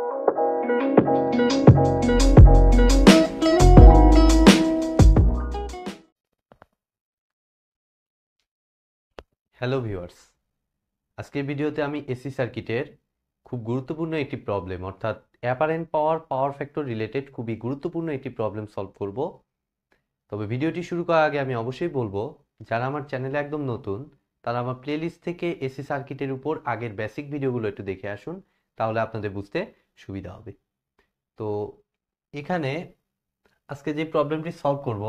Hello viewers আজকের ভিডিওতে আমি এসি সার্কিটের খুব গুরুত্বপূর্ণ একটি প্রবলেম অর্থাৎ apparent power power factor related খুবই গুরুত্বপূর্ণ একটি প্রবলেম সলভ করব তবে ভিডিওটি শুরু করার আগে আমি অবশ্যই বলবো যারা আমার চ্যানেলে একদম নতুন তারা আমার প্লেলিস্ট থেকে এসি সার্কিটের উপর আগের বেসিক ভিডিওগুলো একটু দেখে আসুন তাহলে আপনাদের বুঝতে সুবিধা হবে তো এখানে আজকে যে প্রবলেমটি সলভ করব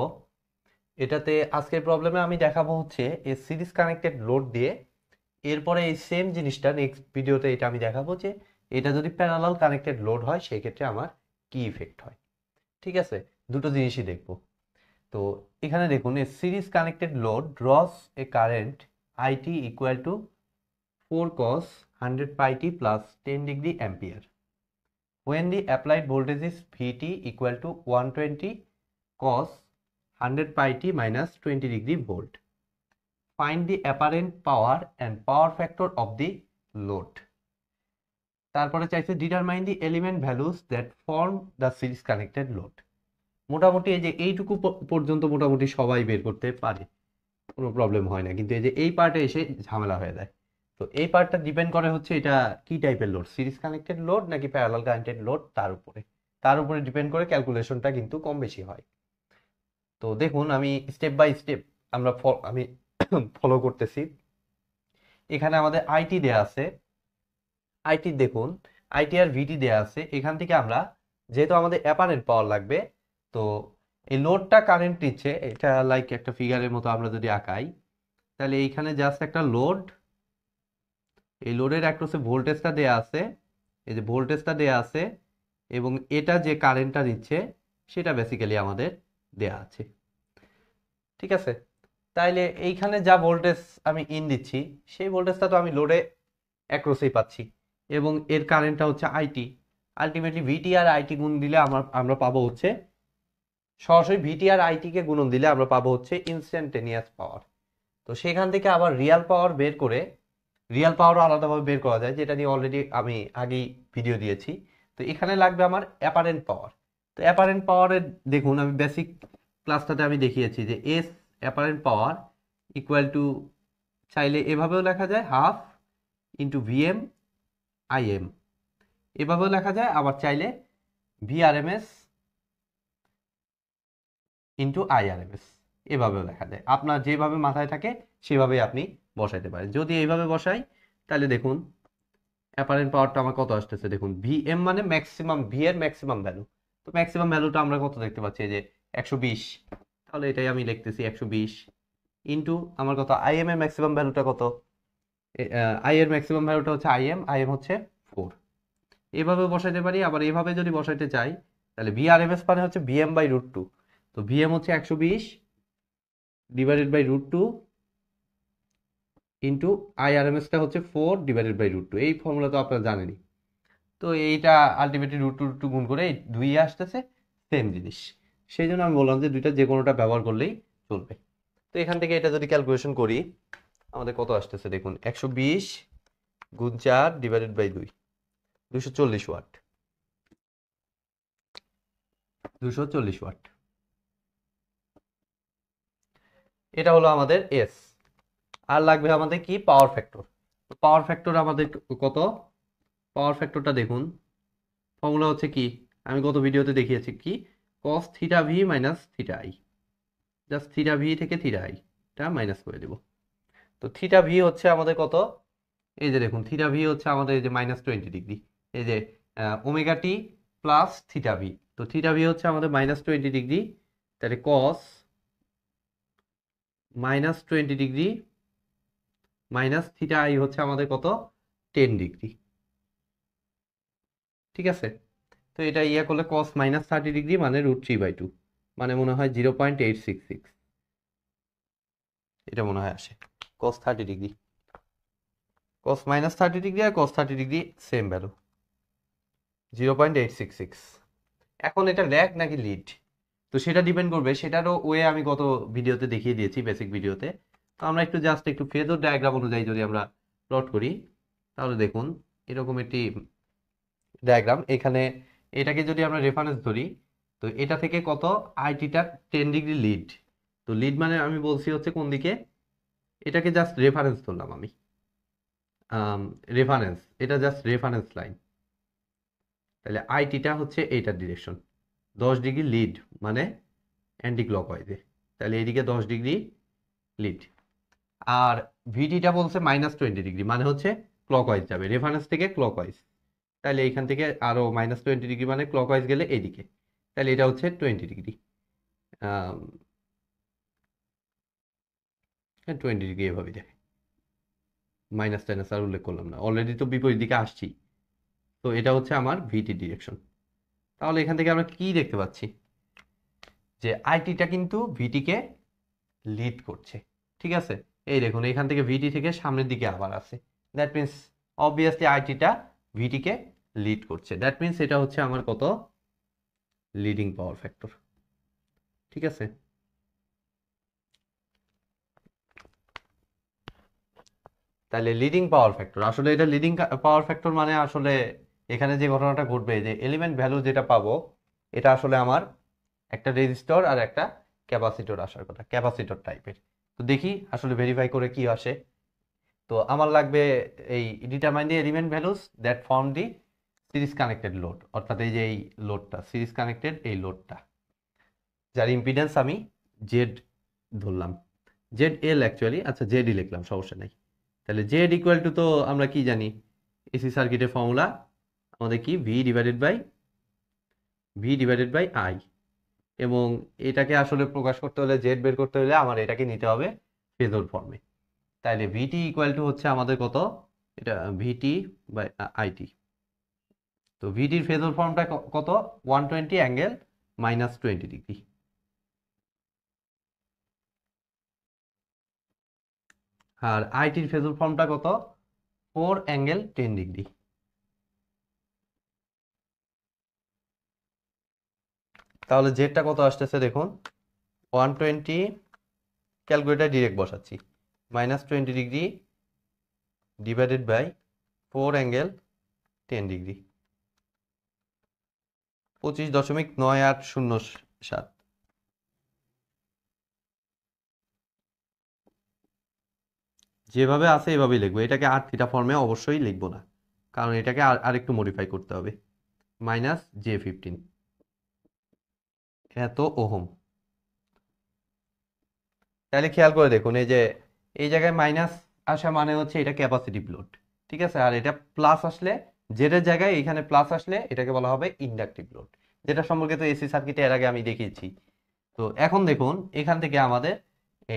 এটাতে আজকের প্রবলেমে আমি দেখাবো হচ্ছে এ সিরিজ কানেক্টেড লোড দিয়ে এরপরে এই সেম জিনিসটা নেক্সট ভিডিওতে এটা আমি দেখাবো যে এটা যদি প্যারালাল কানেক্টেড লোড হয় সেই ক্ষেত্রে আমার কি ইফেক্ট হয় ঠিক আছে দুটো জিনিসই দেখব তো এখানে দেখুন a series connected load draws a current I T equal to four cos hundred pi t plus ten degree ampere when the applied voltage is Vt equal to 120 cos 100 pi t minus 20 degree volt. Find the apparent power and power factor of the load. তারপরে চাইছে determine the element values that form the series connected load মোটামুটি এই যে এইটুকু পর্যন্ত মোটামুটি সবাই বের করতে পারে কোনো প্রবলেম হয় না কিন্তু এই যে এই পার্টে এসে ঝামেলা হয়ে যায় তো এই পার্টটা ডিপেন্ড করে হচ্ছে এটা কি টাইপের লোড সিরিজ কানেক্টেড লোড নাকি প্যারালাল কানেক্টেড লোড তার উপরে তার উপরে ডিপেন্ড করে ক্যালকুলেশনটা কিন্তু কম বেশি হয় তো দেখুন আমি স্টেপ বাই স্টেপ আমরা আমি ফলো করতেছি এখানে আমাদের আইটি দেয়া আছে আইটি দেখুন আইটি আর ভিটি দেয়া আছে এখান থেকে আমরা যেহেতু আমাদের অ্যাপারেন্ট পাওয়ার লাগবে তো এই লোডটা কারেন্ট নিচ্ছে এটা লাইক একটা ফিগারের মতো আমরা যদি আঁকাই তাহলে এইখানে জাস্ট একটা লোড এই লোডের অ্যাক্রসে ভোল্টেজটা দেয়া আছে এই যে ভোল্টেজটা দেয়া আছে এবং এটা যে কারেন্টটা নিচ্ছে সেটা বেসিক্যালি আমাদের দেয়া আছে ঠিক আছে তাইলে এইখানে যা ভোল্টেজ আমি ইন দিচ্ছি সেই ভোল্টেজটা তো আমি লোডে অ্যাক্রসেই পাচ্ছি এবং এর কারেন্টটা হচ্ছে আইটি আলটিমেটলি ভিটি আর আইটি গুণ দিলে আমার আমরা পাবো হচ্ছে সরাসরি ভিটি আর আইটিকে গুণন দিলে আমরা পাবো হচ্ছে ইনস্ট্যান্টেনিয়াস পাওয়ার তো সেখান থেকে আবার রিয়াল পাওয়ার বের করে রিয়াল পাওয়ারও আলাদাভাবে বের করা যায় যেটা নিয়ে অলরেডি আমি আগেই ভিডিও দিয়েছি তো এখানে লাগবে আমার অ্যাপারেন্ট পাওয়ার তো অ্যাপারেন্ট পাওয়ারের দেখুন আমি বেসিক ক্লাসটাতে আমি দেখিয়েছি যে S apparent power equal to চাইলে এভাবেও লেখা যায় হাফ ইন্টু ভিএম আইএম এভাবেও লেখা যায় আবার চাইলে ভিআরএমএস ইন্টু আইআরএমএস এভাবেও লেখা যায় আপনার যেভাবে মাথায় থাকে সেভাবে আপনি বসাইতে পারেন যদি এইভাবে বসাই তাহলে দেখুন অ্যাপারেন্ট পাওয়ারটা আমার কত আসতেছে দেখুন ভি এম মানে ম্যাক্সিমাম ভি এর ম্যাক্সিমাম ভ্যালু তো ম্যাক্সিমাম ভ্যালুটা আমরা কত দেখতে পাচ্ছি যে একশো বিশ তাহলে এটাই আমি লিখতেছি একশো বিশ ইন্টু আমার কত আই এম এর ম্যাক্সিমাম ভ্যালুটা কত আই এর ম্যাক্সিমাম ভ্যালুটা হচ্ছে আই এম আই এম হচ্ছে ফোর এভাবে বসাইতে পারি আবার এভাবে যদি বসাইতে চাই তাহলে ভি আর এম এস মানে হচ্ছে V M by root two তো ভি এম হচ্ছে একশো বিশ divided by root two into আইআরএমএসটা হচ্ছে four divided by root two এই ফর্মুলা তো আপনারা জানেনই তো এইটা ultimately root two root two গুণ করে দুই আসতেছে সেম জিনিস সেই জন্য আমি বললাম যে দুইটা যে কোনোটা ব্যবহার করলেই চলবে তো এখান থেকে এটা যদি ক্যালকুলেশন করি আমাদের কত আসতেছে দেখুন একশো বিশ গুণ চার ডিভাইডেড বাই দুই দুশো চল্লিশ ওয়াট দুশো চল্লিশ ওয়াট এটা হলো আমাদের এস আর লাগবে আমাদের কি পাওয়ার ফ্যাক্টর পাওয়ার ফ্যাক্টর আমাদের কত পাওয়ার ফ্যাক্টরটা দেখুন ফর্মুলা হচ্ছে কি আমি গত ভিডিওতে দেখিয়েছি কি cos theta V minus theta I just theta V থেকে থিটা আইটা মাইনাস করে দেব তো থিটা ভি হচ্ছে আমাদের কত এই যে দেখুন থিটা ভি হচ্ছে আমাদের এই যে মাইনাস টোয়েন্টি ডিগ্রি এই যে omega T plus theta V তো থিটা ভি হচ্ছে আমাদের মাইনাস টোয়েন্টি ডিগ্রি তাহলে cos minus twenty degree minus theta I হচ্ছে আমাদের কত টেন ডিগ্রি ঠিক আছে তো এটা ইয়ে করলে কস মাইনাস থার্টি ডিগ্রি মানে রুট থ্রি বাই টু মানে মনে হয় zero point eight six six এটা মনে হয় আসে cos thirty degree cos minus thirty degree আর cos thirty degree same value zero point eight six six এখন এটা র্যাক নাকি লিড তো সেটা ডিপেন্ড করবে সেটারও ওয়ে আমি গত ভিডিওতে দেখিয়ে দিয়েছি বেসিক ভিডিওতে তো আমরা একটু জাস্ট একটু ফেজর ডায়াগ্রাম অনুযায়ী যদি আমরা প্লট করি তাহলে দেখুন এরকম একটি ডায়াগ্রাম এখানে এটাকে যদি আমরা রেফারেন্স ধরি তো এটা থেকে কত আইটিটা টেন ডিগ্রি লিড তো লিড মানে আমি বলছি হচ্ছে কোন দিকে এটাকে জাস্ট রেফারেন্স ধরলাম আমি রেফারেন্স এটা জাস্ট রেফারেন্স লাইন তাহলে আইটিটা হচ্ছে এইটার ডিরেকশন দশ ডিগ্রি লিড মানে অ্যান্টি ক্লক ওয়াইজে তাহলে এদিকে দশ ডিগ্রি লিড আর ভিডিটা বলছে মাইনাস টোয়েন্টি ডিগ্রি মানে হচ্ছে ক্লকওয়াইজ যাবে রেফারেন্স থেকে ক্লকওয়াইজ তাহলে এখান থেকে আরও মাইনাস টোয়েন্টি ডিগ্রি মানে ক্লকওয়াইজ গেলে এদিকে তাহলে এটা হচ্ছে টোয়েন্টি ডিগ্রি টোয়েন্টি ডিগ্রি এভাবে দেখে মাইনাস টাইনাস আর উল্লেখ করলাম না অলরেডি তো বিপরীত দিকে আসছি তো এটা হচ্ছে আমার ভিটি ডিরেকশন তাহলে এখান থেকে আমরা কি দেখতে পাচ্ছি যে আইটিটা কিন্তু ভিটিকে লিড করছে ঠিক আছে এই দেখুন এখান থেকে ভিটি থেকে সামনের দিকে আবার আছে দ্যাট মিনস অবভিয়াসলি আইটিটা ভিটিকে লিড করছে দ্যাট মিনস এটা হচ্ছে আমার কত লিডিং পাওয়ার ফ্যাক্টর ঠিক আছে তাহলে লিডিং পাওয়ার ফ্যাক্টর আসলে এটা লিডিং পাওয়ার ফ্যাক্টর মানে আসলে এখানে যে ঘটনাটা ঘটবে যে এলিমেন্ট ভ্যালু যেটা পাবো এটা আসলে আমার একটা রেজিস্টর আর একটা ক্যাপাসিটর আসার কথা ক্যাপাসিটর টাইপের তো দেখি আসলে ভেরিফাই করে কি আসে তো আমার লাগবে এই determine the element values that form the series connected load অর্থাৎ এই যে এই লোডটা সিরিজ কানেক্টেড এই লোডটা যার ইম্পিডেন্স আমি জেড ধরলাম জেড এল অ্যাকচুয়ালি আচ্ছা জেডই লিখলাম সমস্যা নেই তাহলে জেড ইকুয়াল টু তো আমরা কি জানি এসি সার্কিটের ফর্মুলা আমাদের কি V divided by V divided by I এবং এটাকে আসলে প্রকাশ করতে হলে জেড বের করতে হলে আমার এটাকে নিতে হবে ফেজোর ফর্মে তাইলে ভিটি ইকুয়াল টু হচ্ছে আমাদের কত এটা ভিটি বাই আইটি তো ভিটির ফেজোর ফর্মটা কত one twenty angle minus twenty degree আর আইটির ফেজোর ফর্মটা কত ফোর অ্যাঙ্গেল টেন ডিগ্রি তাহলে জেডটা কত আসতেছে দেখুন ওয়ান টোয়েন্টি ক্যালকুলেটার ডিরেক্ট বসাচ্ছি minus twenty degree divided by four angle ten degree পঁচিশ দশমিক নয় আট শূন্য সাত যেভাবে আছে এভাবেই লিখবো এটাকে আর থিটা ফর্মে অবশ্যই লিখবো না কারণ এটাকে আর একটু মডিফাই করতে হবে মাইনাস জে ফিফটিন এত হ্যাঁ, ওহম তাহলে খেয়াল করে দেখুন এই যে এই জায়গায় মাইনাস আসা মানে হচ্ছে এটা ক্যাপাসিটিভ লোড ঠিক আছে আর এটা প্লাস আসলে যেটার জায়গায় এখানে প্লাস আসলে এটাকে বলা হবে ইন্ডাকটিভ লোড যেটা সম্পর্কে তো এসি সার্কিটে এর আগে আমি দেখিয়েছি তো এখন দেখুন এখান থেকে আমাদের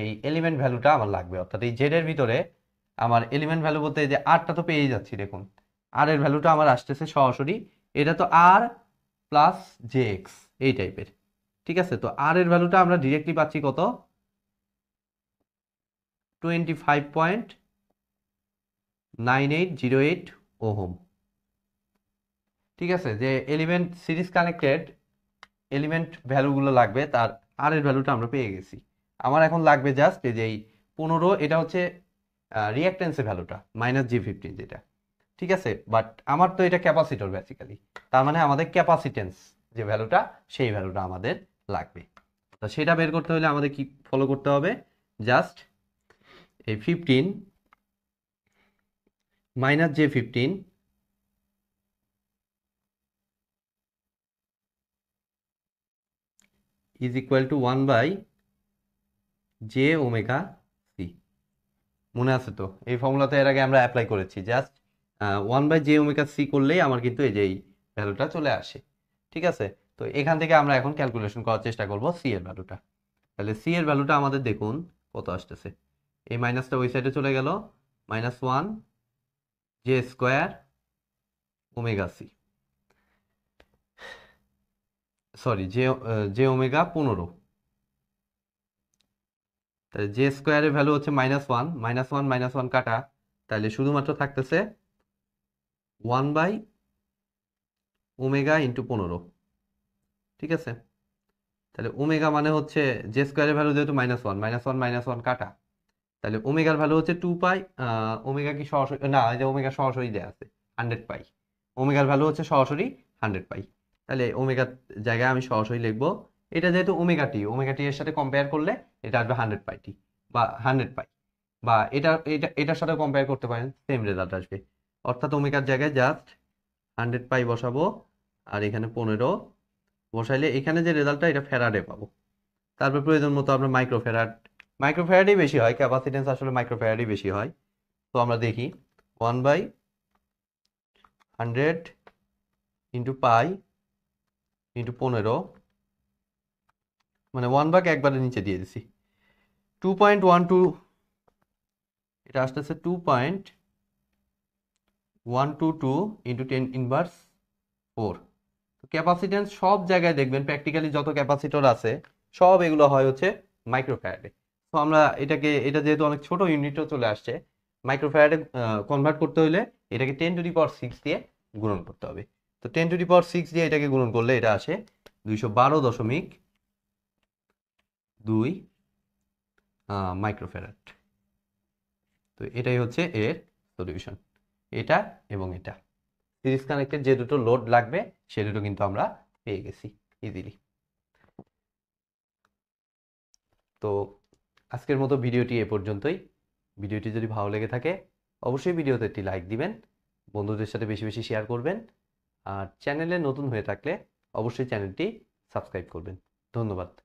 এই এলিমেন্ট ভ্যালুটা আমার লাগবে অর্থাৎ এই জেডের ভিতরে আমার এলিমেন্ট ভ্যালু বলতে যে আরটা তো পেয়ে যাচ্ছি দেখুন আর এর ভ্যালুটা আমার আসতেছে সরাসরি এটা তো আর প্লাস জে এক্স এই টাইপের ঠিক আছে তো আর এর ভ্যালুটা আমরা ডিরেক্টলি পাচ্ছি কত twenty five point nine eight zero eight ohm ঠিক আছে যে এলিমেন্ট সিরিজ কানেক্টেড এলিমেন্ট ভ্যালুগুলো লাগবে তার আর এর ভ্যালুটা আমরা পেয়ে গেছি আমার এখন লাগবে জাস্ট এই যে এই পনেরো এটা হচ্ছে রিয়াক্টেন্সের ভ্যালুটা মাইনাস জি ফিফটিন যেটা ঠিক আছে বাট আমার তো এটা ক্যাপাসিটর বেসিক্যালি তার মানে আমাদের ক্যাপাসিটেন্স যে ভ্যালুটা সেই ভ্যালুটা আমাদের লাগবে তো সেটা বের করতে হলে আমাদের কি ফলো করতে হবে জাস্ট এই fifteen minus J fifteen is equal to one by J omega C মনে আছে তো এই ফর্মুলাতে এর আগে আমরা অ্যাপ্লাই করেছি just one by J omega C করলেই আমার কিন্তু এই যে এই ভ্যালুটা চলে আসে ঠিক আছে তো এখান থেকে আমরা এখন ক্যালকুলেশন করার চেষ্টা করব সি এর ভ্যালুটা তাহলে সি এর ভ্যালুটা আমাদের দেখুন কত আসতেছে এই মাইনাসটা ওই সাইডে চলে গেল minus one J square omega C sorry J J omega পনেরো তাহলে জে স্কোয়ারের ভ্যালু হচ্ছে minus one minus one minus one কাটা তাহলে শুধুমাত্র থাকতেছে ওয়ান বাই ওমেগা ইন্টু পনেরো ঠিক আছে তাহলে ওমেগা মানে হচ্ছে জে স্কোয়ারের ভ্যালু যেহেতু minus one minus one minus one কাটা তাহলে ওমেগার ভ্যালু হচ্ছে টু পাই ওমেগা কি সরাসরি না এই যে ওমেগা সরাসরি দেওয়া আছে হান্ড্রেড পাই ওমেগার ভ্যালু হচ্ছে সরাসরি হান্ড্রেড পাই তাহলে ওমেগার জায়গায় আমি সরাসরি লিখবো এটা যেহেতু ওমেগা টি ওমেগা টি এর সাথে কম্পেয়ার করলে এটা আসবে হান্ড্রেড পাই টি বা হান্ড্রেড পাই বা এটা এটা এটার সাথে কম্পেয়ার করতে পারেন সেম রেজাল্ট আসবে অর্থাৎ ওমেগার জায়গায় জাস্ট হান্ড্রেড পাই বসাবো আর এখানে পনেরো বসাইলে এখানে যে রেজাল্টটা এটা ফেরাডে পাবো তারপর প্রয়োজন মতো আমরা মাইক্রোফেরাড মাইক্রোফেরাডই বেশি হয় ক্যাপাসিটেন্স আসলে মাইক্রোফেরাডই বেশি হয় তো আমরা দেখি one by hundred into pi into পনেরো মানে ওয়ান বাক একবারে নিচে দিয়ে দিছি টু পয়েন্ট ওয়ান টু এটা আসতেছে two point one two two into ten inverse four তো ক্যাপাসিট্যান্স সব জায়গায় দেখবেন প্র্যাকটিক্যালি যত ক্যাপাসিটর আছে সব এগুলো হয় হচ্ছে মাইক্রোফ্যারাডে তো আমরা এটাকে এটা যেহেতু অনেক ছোট ইউনিটও চলে আসছে মাইক্রোফ্যারাডে কনভার্ট করতে হলে এটাকে ten to the power six দিয়ে গুণন করতে হবে তো ten to the power six দিয়ে এটাকে গুণন করলে এটা আসে দুইশো বারো দশমিক দুই মাইক্রোফ্যারাড তো এটাই হচ্ছে এর সলিউশন এটা এবং এটা সিরিজ কানেক্টেড যে দুটো লোড লাগবে সে দুটো কিন্তু আমরা পেয়ে গেছি ইজিলি তো আজকের মতো ভিডিওটি এ পর্যন্তই ভিডিওটি যদি ভালো লেগে থাকে অবশ্যই ভিডিওতে একটি লাইক দিবেন বন্ধুদের সাথে বেশি বেশি শেয়ার করবেন আর চ্যানেলে নতুন হয়ে থাকলে অবশ্যই চ্যানেলটি সাবস্ক্রাইব করবেন ধন্যবাদ